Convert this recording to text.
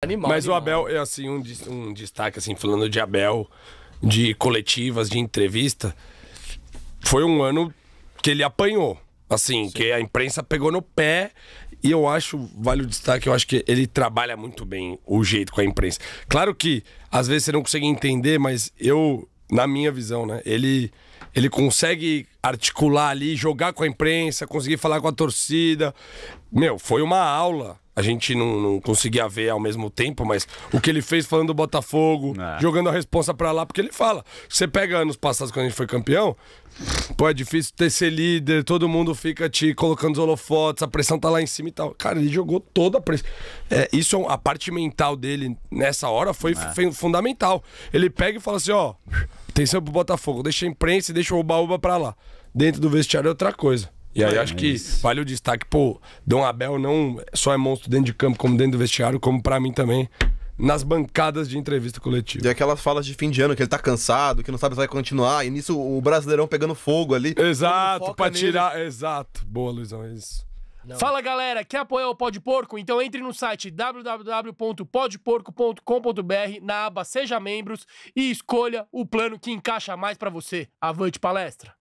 Animal, Mas animal. o Abel, é assim, um, um destaque, assim, falando de Abel, de coletivas, de entrevista, foi um ano que ele apanhou. Assim, Sim. que a imprensa pegou no pé e eu acho, vale o destaque, eu acho que ele trabalha muito bem o jeito com a imprensa. Claro que às vezes você não consegue entender, mas eu, na minha visão, né, ele, ele consegue articular ali, jogar com a imprensa, conseguir falar com a torcida. Meu, foi uma aula a gente não, não, conseguia ver ao mesmo tempo, mas o que ele fez falando do Botafogo, é. jogando a responsa para lá, porque ele fala. Você pega anos passados quando a gente foi campeão, pô, é difícil ter ser líder, todo mundo fica te colocando os holofotes, a pressão tá lá em cima e tal. Cara, ele jogou toda a pressão. É, isso, é a parte mental dele nessa hora foi, é. foi fundamental. Ele pega e fala assim: ó, atenção pro Botafogo, deixa a imprensa e deixa o Baúba pra lá. Dentro do vestiário é outra coisa. E aí, é, acho que vale o destaque, pô, Dom Abel não só é monstro dentro de campo, como dentro do vestiário, como para mim também, nas bancadas de entrevista coletiva. E aquelas falas de fim de ano, que ele tá cansado, que não sabe se vai continuar, e nisso o Brasileirão pegando fogo ali. Exato, pra nele. tirar. Exato. Boa, Luizão, é isso. Não. Fala galera, quer apoiar o Pode Porco? Então entre no site www.podporco.com.br na aba Seja Membros e escolha o plano que encaixa mais para você. Avante palestra!